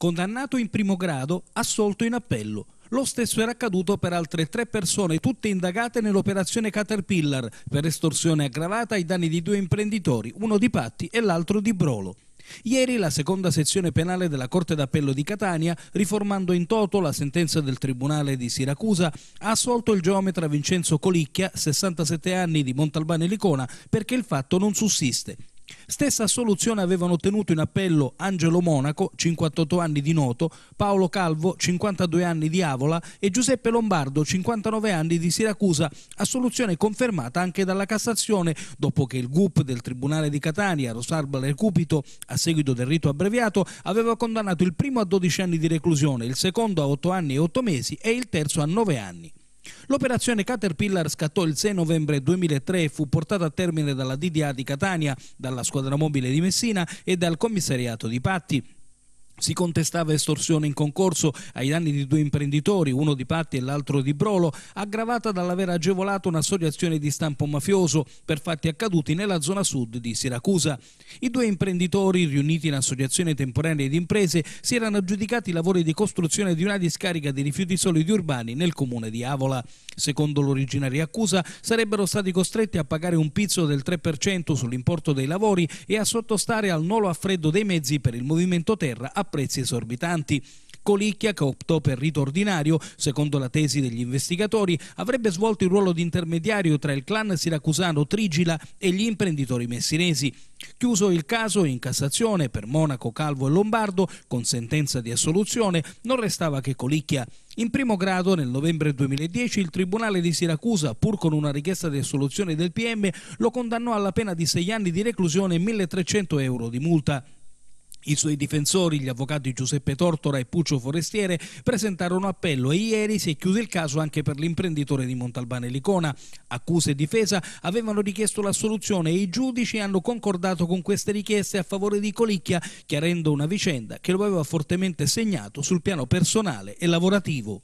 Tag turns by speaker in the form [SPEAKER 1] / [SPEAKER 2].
[SPEAKER 1] condannato in primo grado, assolto in appello. Lo stesso era accaduto per altre tre persone, tutte indagate nell'operazione Caterpillar, per estorsione aggravata ai danni di due imprenditori, uno di Patti e l'altro di Brolo. Ieri la seconda sezione penale della Corte d'Appello di Catania, riformando in toto la sentenza del Tribunale di Siracusa, ha assolto il geometra Vincenzo Colicchia, 67 anni di Montalbano e Licona, perché il fatto non sussiste. Stessa assoluzione avevano ottenuto in appello Angelo Monaco, 58 anni di Noto, Paolo Calvo, 52 anni di Avola e Giuseppe Lombardo, 59 anni di Siracusa, assoluzione confermata anche dalla Cassazione dopo che il GUP del Tribunale di Catania, Rosarbala e Cupito, a seguito del rito abbreviato, aveva condannato il primo a 12 anni di reclusione, il secondo a 8 anni e 8 mesi e il terzo a 9 anni. L'operazione Caterpillar scattò il 6 novembre 2003 e fu portata a termine dalla DDA di Catania, dalla squadra mobile di Messina e dal commissariato di Patti. Si contestava estorsione in concorso ai danni di due imprenditori, uno di Patti e l'altro di Brolo, aggravata dall'aver agevolato un'associazione di stampo mafioso per fatti accaduti nella zona sud di Siracusa. I due imprenditori, riuniti in associazione temporanea di imprese, si erano aggiudicati i lavori di costruzione di una discarica di rifiuti solidi urbani nel comune di Avola. Secondo l'originaria accusa, sarebbero stati costretti a pagare un pizzo del 3% sull'importo dei lavori e a sottostare al nolo a freddo dei mezzi per il movimento terra a prezzi esorbitanti. Colicchia, che optò per rito ordinario, secondo la tesi degli investigatori, avrebbe svolto il ruolo di intermediario tra il clan siracusano Trigila e gli imprenditori messinesi. Chiuso il caso in Cassazione per Monaco, Calvo e Lombardo, con sentenza di assoluzione, non restava che Colicchia. In primo grado, nel novembre 2010, il Tribunale di Siracusa, pur con una richiesta di assoluzione del PM, lo condannò alla pena di sei anni di reclusione e 1.300 euro di multa. I suoi difensori, gli avvocati Giuseppe Tortora e Puccio Forestiere, presentarono appello e ieri si è chiuso il caso anche per l'imprenditore di Montalbane Licona. Accusa e difesa avevano richiesto l'assoluzione e i giudici hanno concordato con queste richieste a favore di Colicchia, chiarendo una vicenda che lo aveva fortemente segnato sul piano personale e lavorativo.